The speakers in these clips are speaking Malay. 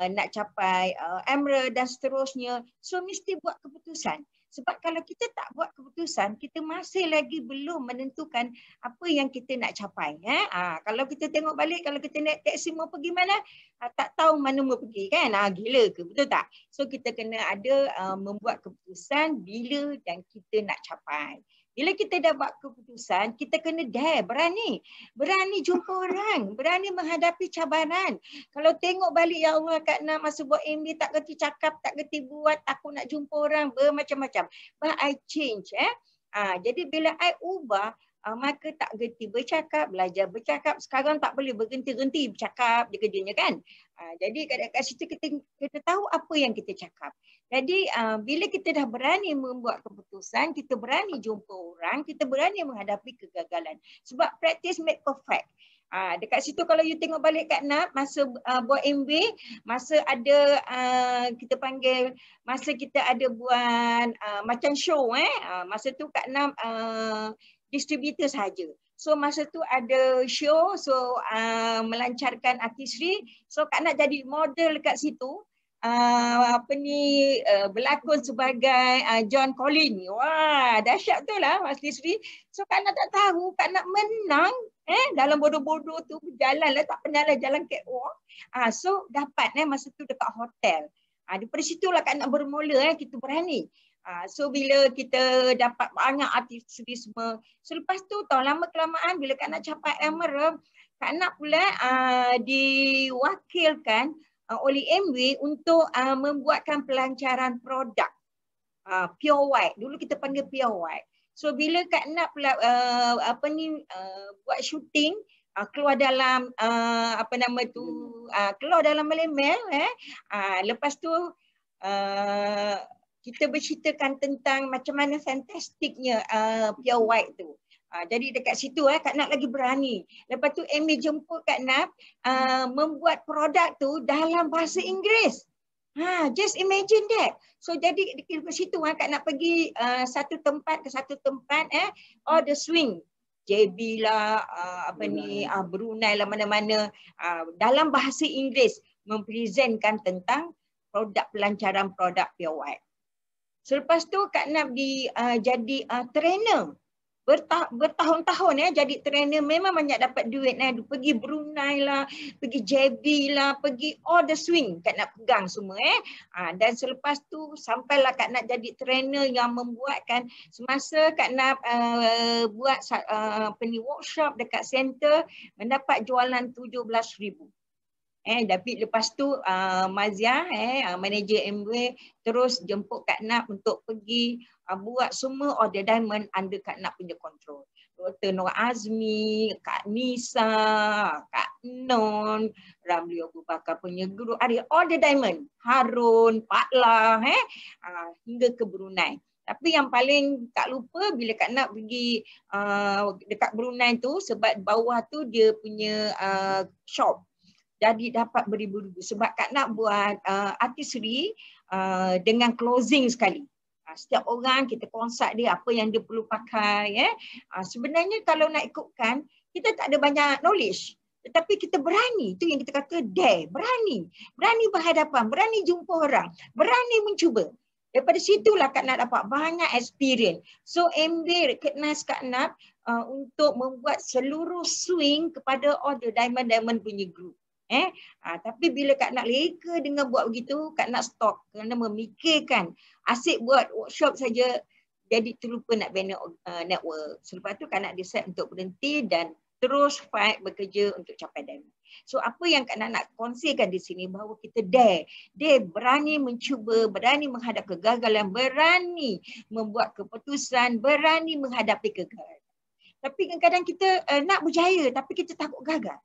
Uh, nak capai uh, emra dan seterusnya so mesti buat keputusan sebab kalau kita tak buat keputusan kita masih lagi belum menentukan apa yang kita nak capai ya ha, kalau kita tengok balik kalau kita naik taksi mau pergi mana ha, tak tahu mana mau pergi kan ha, gila ke betul tak so kita kena ada uh, membuat keputusan bila dan kita nak capai bila kita dah buat keputusan, kita kena dare, berani. Berani jumpa orang, berani menghadapi cabaran. Kalau tengok balik, Ya Allah Kak Na masa buat MD, tak kerti cakap, tak kerti buat, aku nak jumpa orang, bermacam-macam. But I change. Eh? Ha, jadi bila I ubah, uh, maka tak gerti bercakap, belajar bercakap. Sekarang tak boleh berhenti-henti bercakap di kerjanya kan. Uh, jadi kat, kat situ kita, kita tahu apa yang kita cakap. Jadi uh, bila kita dah berani membuat keputusan, kita berani jumpa orang, kita berani menghadapi kegagalan. Sebab practice make perfect. Uh, dekat situ kalau you tengok balik kat NAP, masa uh, buat MB, masa ada uh, kita panggil, masa kita ada buat uh, macam show eh. Uh, masa tu kat NAP, uh, distributor saja. So masa tu ada show so uh, melancarkan artisri. So Kak nak jadi model dekat situ. Uh, apa ni uh, berlakon sebagai uh, John Collin. Wah, dahsyat tu lah Mas Tisri. So Kak nak tak tahu Kak nak menang eh dalam bodoh-bodoh tu berjalan lah tak pernah lah jalan catwalk. Ah uh, so dapat eh masa tu dekat hotel. Ah uh, daripada situlah Kak nak bermula eh kita berani. Ah, so bila kita dapat banyak aktiviti semua. So lepas tu tahun lama kelamaan bila Kak Nak capai MRA, Kak Nak pula uh, diwakilkan uh, oleh MW untuk uh, membuatkan pelancaran produk. Uh, pure white. Dulu kita panggil pure white. So bila Kak Nak pula uh, apa ni, uh, buat shooting Uh, keluar dalam uh, apa nama tu uh, keluar dalam melemel eh uh, lepas tu uh, kita berceritakan tentang macam mana fantastiknya uh, Pure White tu. Uh, jadi dekat situ eh, Kak Nap lagi berani. Lepas tu Amy jemput Kak Nap uh, membuat produk tu dalam bahasa Inggeris. Ha, just imagine that. So jadi dekat situ eh, Kak Nap pergi uh, satu tempat ke satu tempat eh, all the swing. JB lah, uh, apa ni, uh, Brunei lah mana-mana. Uh, dalam bahasa Inggeris mempresentkan tentang produk pelancaran produk Pia White. Selepas tu Kak Nab di uh, jadi uh, trainer Bertah- bertahun-tahun ya jadi trainer memang banyak dapat duit eh. pergi Brunei lah pergi JB lah pergi all the swing kat nak pegang semua eh ha, dan selepas tu sampailah kat nak jadi trainer yang membuatkan semasa kat nak uh, buat uh, peni workshop dekat center mendapat jualan 17000 Eh, tapi lepas tu uh, Mazia, eh, uh, manager MW terus jemput Kak Nap untuk pergi uh, buat semua order diamond under Kak Nap punya control. Dr. Nur Azmi, Kak Nisa, Kak Non, Ramli Abu Bakar punya guru, ada order diamond, Harun, Pak Lah, eh, uh, hingga ke Brunei. Tapi yang paling tak lupa bila Kak Nak pergi uh, dekat Brunei tu sebab bawah tu dia punya uh, shop jadi dapat beribu-ribu sebab Kak nak buat uh, artisri uh, dengan closing sekali. Uh, setiap orang kita konsert dia apa yang dia perlu pakai. Eh. Uh, sebenarnya kalau nak ikutkan kita tak ada banyak knowledge tetapi kita berani itu yang kita kata dare berani berani berhadapan berani jumpa orang berani mencuba daripada situlah Kak nak dapat banyak experience so ambil kenas Kak nak uh, untuk membuat seluruh swing kepada all the diamond diamond punya group Eh? Ha, tapi bila Kak nak leka dengan buat begitu, Kak nak stop nak memikirkan asyik buat workshop saja jadi terlupa nak banner uh, network. Selepas tu Kak nak decide untuk berhenti dan terus fight bekerja untuk capai diamond. So apa yang Kak nak, nak kongsikan di sini bahawa kita dare. Dia berani mencuba, berani menghadap kegagalan, berani membuat keputusan, berani menghadapi kegagalan. Tapi kadang-kadang kita uh, nak berjaya tapi kita takut gagal.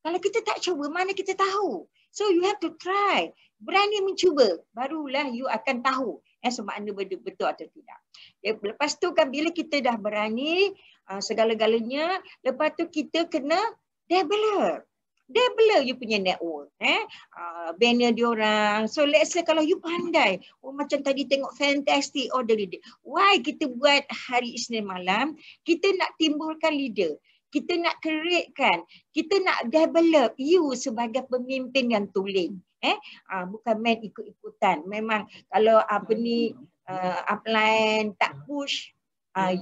Kalau kita tak cuba, mana kita tahu? So you have to try. Berani mencuba, barulah you akan tahu eh, semakna benda betul atau tidak. Ya, lepas tu kan bila kita dah berani uh, segala-galanya, lepas tu kita kena develop. double you punya network. Eh? Uh, banner diorang. So let's say kalau you pandai. Oh, macam tadi tengok fantastic. order the leader. Why kita buat hari Isnin malam? Kita nak timbulkan leader kita nak createkan, kita nak develop you sebagai pemimpin yang tulen. Eh, uh, bukan main ikut-ikutan. Memang kalau apa ni hmm. uh, upline tak push, uh,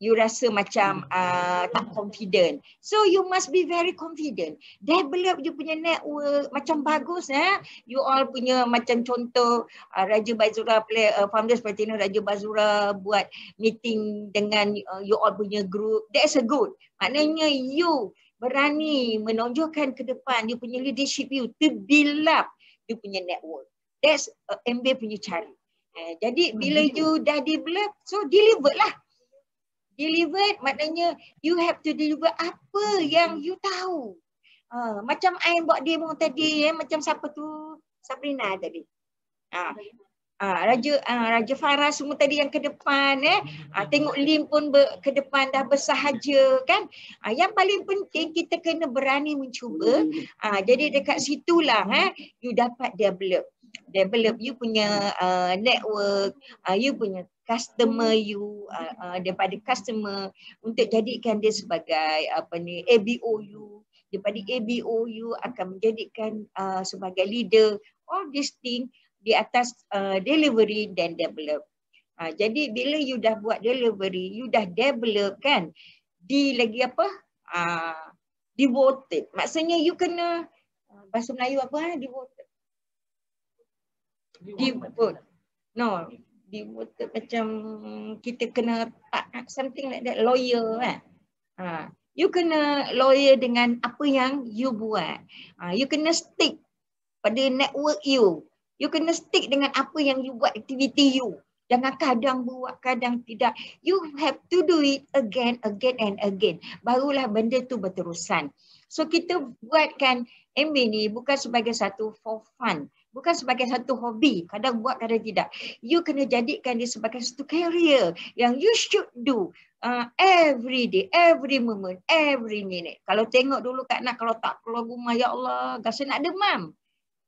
you rasa macam hmm. uh, tak confident. So you must be very confident. Develop you punya network macam bagus eh. You all punya macam contoh uh, Raja Bazura play uh, founders Platinum Raja Bazura buat meeting dengan uh, you all punya group. That's a good. Maknanya you berani menonjolkan ke depan you punya leadership you to build up you punya network. That's uh, MB punya cara. Uh, jadi bila hmm. you dah develop so deliver lah. Delivered maknanya you have to deliver apa yang you tahu. Uh, macam I buat demo tadi eh, macam siapa tu? Sabrina tadi. Uh, uh, Raja uh, Raja Farah semua tadi yang ke depan eh. Uh, tengok Lim pun ke depan dah bersahaja kan. Uh, yang paling penting kita kena berani mencuba. Uh, jadi dekat situlah eh, you dapat develop. Develop you punya uh, network, uh, you punya customer hmm. you uh, uh, daripada customer untuk jadikan dia sebagai apa ni ABO you daripada ABO you akan menjadikan uh, sebagai leader all these thing di atas uh, delivery dan develop. Uh, jadi bila you dah buat delivery, you dah develop kan, di lagi apa? Uh, devoted. Maksudnya you kena uh, bahasa Melayu apa? Ha? Devoted. Devoted. No di water macam kita kena something like that loyal. kan ha you kena loyal dengan apa yang you buat ha you kena stick pada network you you kena stick dengan apa yang you buat aktiviti you jangan kadang buat kadang tidak you have to do it again again and again barulah benda tu berterusan so kita buatkan MB ni bukan sebagai satu for fun bukan sebagai satu hobi kadang buat kadang tidak you kena jadikan dia sebagai satu career yang you should do uh, every day every moment every minute kalau tengok dulu kat nak kalau tak keluar rumah ya Allah rasa nak demam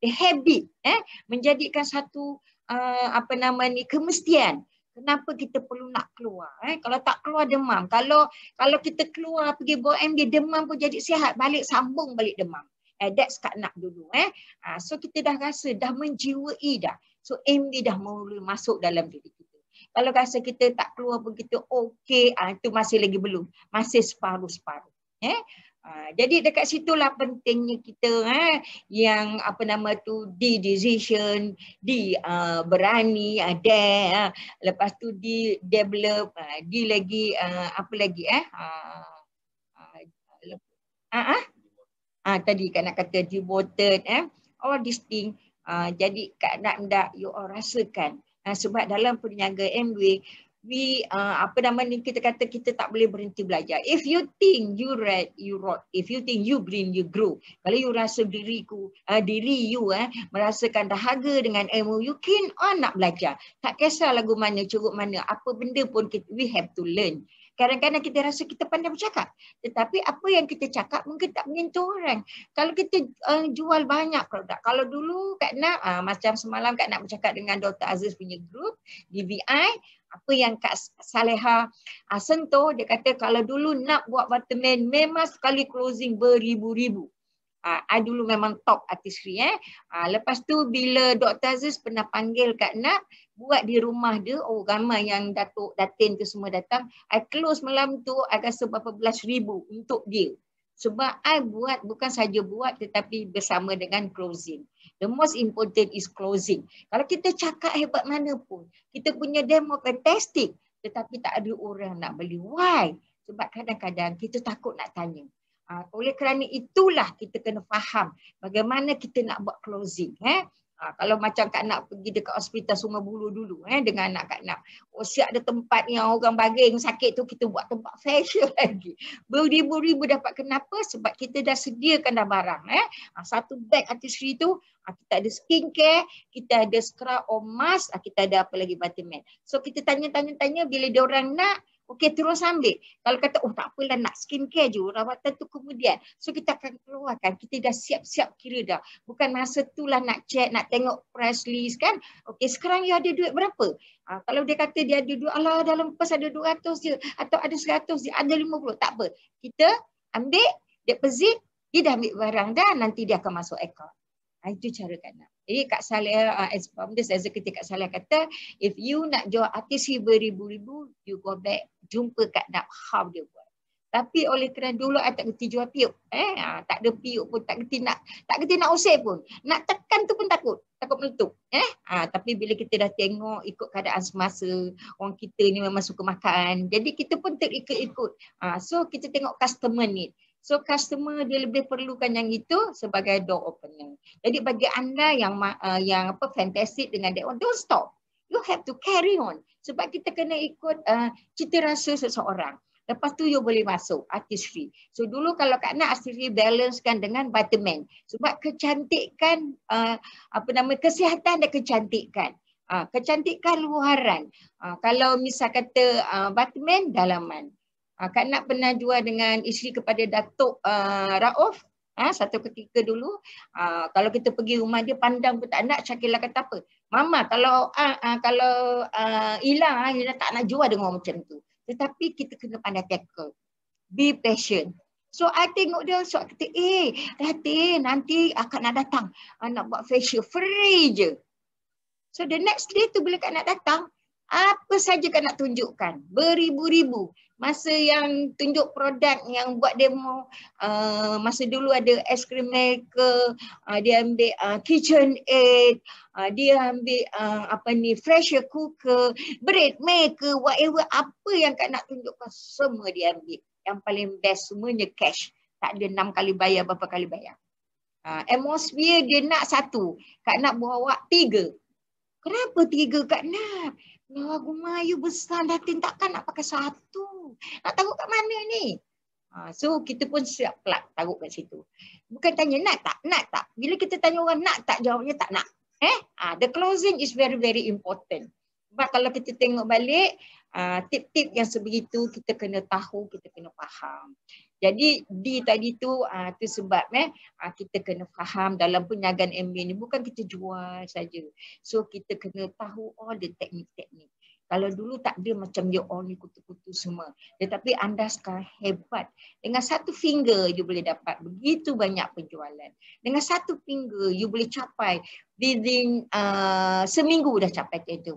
the habit eh menjadikan satu uh, apa nama ni kemestian kenapa kita perlu nak keluar eh kalau tak keluar demam kalau kalau kita keluar pergi BOM dia demam pun jadi sihat balik sambung balik demam Eh, that's Kak Nak dulu. Eh. Uh, so kita dah rasa dah menjiwai dah. So MD dah mula masuk dalam diri kita. Kalau rasa kita tak keluar pun kita okay. Itu ah, masih lagi belum. Masih separuh-separuh. Eh. Uh, jadi dekat situlah pentingnya kita eh, yang apa nama tu di decision, di uh, berani, ada uh, uh, lepas tu di develop, uh, di lagi uh, apa lagi eh? uh, uh, uh, uh, uh, uh, uh, uh, ah tadi kan nak kata devoted eh all this thing ah, jadi kat nak ndak you all rasakan ah, sebab dalam perniaga MW we ah, apa nama ni kita kata kita tak boleh berhenti belajar if you think you red, you rot. if you think you green, you grow kalau you rasa diriku ah, diri you eh merasakan dahaga dengan MW you keen on nak belajar tak kisah lagu mana curuk mana apa benda pun kita, we have to learn Kadang-kadang kita rasa kita pandai bercakap. Tetapi apa yang kita cakap mungkin tak menyentuh orang. Kalau kita uh, jual banyak produk. Kalau dulu Kak Nak, uh, macam semalam Kak Nak bercakap dengan Dr. Aziz punya grup, DVI, apa yang Kak Saleha uh, sentuh, dia kata kalau dulu nak buat vitamin memang sekali closing beribu-ribu. Uh, I dulu memang top artis Sri. Eh. Uh, lepas tu bila Dr. Aziz pernah panggil Kak Nak buat di rumah dia, oh ramai yang Datuk Datin tu semua datang. I close malam tu, I rasa berapa belas ribu untuk dia. Sebab I buat, bukan saja buat tetapi bersama dengan closing. The most important is closing. Kalau kita cakap hebat mana pun, kita punya demo fantastic tetapi tak ada orang nak beli. Why? Sebab kadang-kadang kita takut nak tanya. Ah, oleh kerana itulah kita kena faham bagaimana kita nak buat closing. Eh? Ha, kalau macam Kak Nak pergi dekat hospital Sungai Bulu dulu eh, dengan anak Kak Nak. Oh siap ada tempat yang orang bagi yang sakit tu kita buat tempat facial lagi. Beribu-ribu dapat kenapa? Sebab kita dah sediakan dah barang. Eh. Ha, satu bag artistry tu ha, kita ada skincare, kita ada scrub or mask, ha, kita ada apa lagi vitamin. So kita tanya-tanya-tanya bila dia orang nak, Okey terus ambil. Kalau kata oh tak apalah nak skin care je rawatan tu kemudian. So kita akan keluarkan. Kita dah siap-siap kira dah. Bukan masa tu lah nak check, nak tengok press list kan. Okey sekarang you ada duit berapa? Ha, kalau dia kata dia ada duit, Allah dalam pas ada 200 je. Atau ada 100 je, ada 50. Tak apa. Kita ambil deposit, dia dah ambil barang dah. Nanti dia akan masuk account. Ha, itu cara kan nak. Jadi eh, Kak Saleh, uh, as from this executive Kak Saleh kata, if you nak jual artis beribu-ribu, you go back, jumpa Kak Nap, how dia buat. Tapi oleh kerana dulu saya tak kerti jual piuk. Eh, ha, tak ada piuk pun, tak kerti nak tak kerti nak usik pun. Nak tekan tu pun takut. Takut menutup. Eh, ha, tapi bila kita dah tengok ikut keadaan semasa, orang kita ni memang suka makan. Jadi kita pun terikut-ikut. Ha, so kita tengok customer ni. So customer dia lebih perlukan yang itu sebagai door opener. Jadi bagi anda yang uh, yang apa fantastic dengan that one, don't stop. You have to carry on. Sebab kita kena ikut uh, cita rasa seseorang. Lepas tu you boleh masuk artistry. So dulu kalau Kak Nak artistry balancekan dengan vitamin. Sebab kecantikan, uh, apa nama, kesihatan dan kecantikan. Uh, kecantikan luaran. Uh, kalau misal kata uh, vitamin, dalaman. Ha, Kak Nak pernah jual dengan isteri kepada Datuk uh, ah, Raof ha, ah, satu ketika dulu. Uh, kalau kita pergi rumah dia pandang pun tak nak, Syakila kata apa? Mama kalau uh, uh, kalau uh, hilang, uh, Ila tak nak jual dengan orang macam tu. Tetapi kita kena pandai tackle. Be patient. So I tengok dia so suatu kata, eh hati nanti akan nak datang. Uh, nak buat facial free je. So the next day tu bila kak nak datang, apa saja kan nak tunjukkan beribu-ribu masa yang tunjuk produk yang buat demo uh, masa dulu ada ice cream maker uh, dia ambil uh, kitchen aid uh, dia ambil uh, apa ni fresher cooker bread maker whatever apa yang kak nak tunjukkan semua dia ambil yang paling best semuanya cash tak ada enam kali bayar berapa kali bayar uh, atmosphere dia nak satu kak nak bawa tiga Kenapa tiga kak nak? Loh, ya, aku mayu besar datin. Takkan nak pakai satu. Nak taruh kat mana ni? Ha, so, kita pun siap pula taruh kat situ. Bukan tanya nak tak? Nak tak? Bila kita tanya orang nak tak, jawabnya tak nak. Eh, ha, The closing is very, very important. Sebab kalau kita tengok balik, Ah, tip-tip yang sebegitu kita kena tahu, kita kena faham. Jadi di tadi tu uh, tu sebab eh uh, kita kena faham dalam penyagaan MB ni bukan kita jual saja. So kita kena tahu all the teknik-teknik. Kalau dulu tak ada macam you all ni kutu-kutu semua. Tetapi anda sekarang hebat. Dengan satu finger you boleh dapat begitu banyak penjualan. Dengan satu finger you boleh capai within uh, seminggu dah capai 30%.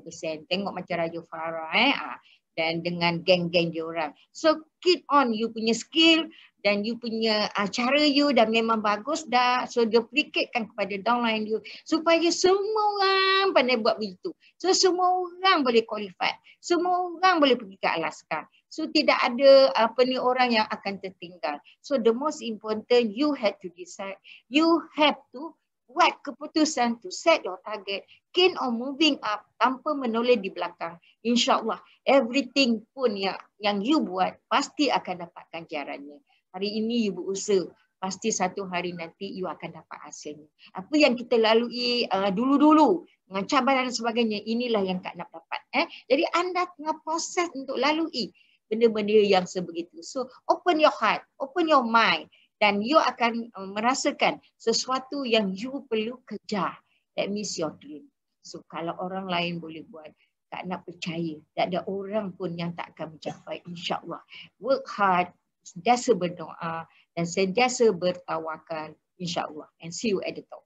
Tengok macam Raja Farah eh. Ah, dan dengan geng-geng dia orang. So keep on you punya skill dan you punya uh, cara you dah memang bagus dah. So duplicatekan kepada downline you supaya semua orang pandai buat begitu. So semua orang boleh qualified. Semua orang boleh pergi ke Alaska. So tidak ada apa ni orang yang akan tertinggal. So the most important you have to decide. You have to buat keputusan to set your target keen on moving up tanpa menoleh di belakang. InsyaAllah, everything pun yang, yang you buat pasti akan dapat ganjarannya. Hari ini you berusaha, pasti satu hari nanti you akan dapat hasilnya. Apa yang kita lalui uh, dulu-dulu dengan cabaran dan sebagainya, inilah yang Kak nak dapat. Eh? Jadi anda tengah proses untuk lalui benda-benda yang sebegitu. So open your heart, open your mind dan you akan uh, merasakan sesuatu yang you perlu kejar. That means your dream. So kalau orang lain boleh buat, tak nak percaya. Tak ada orang pun yang tak akan mencapai insyaAllah. Work hard, sentiasa berdoa dan sentiasa bertawakan insyaAllah. And see you at the top.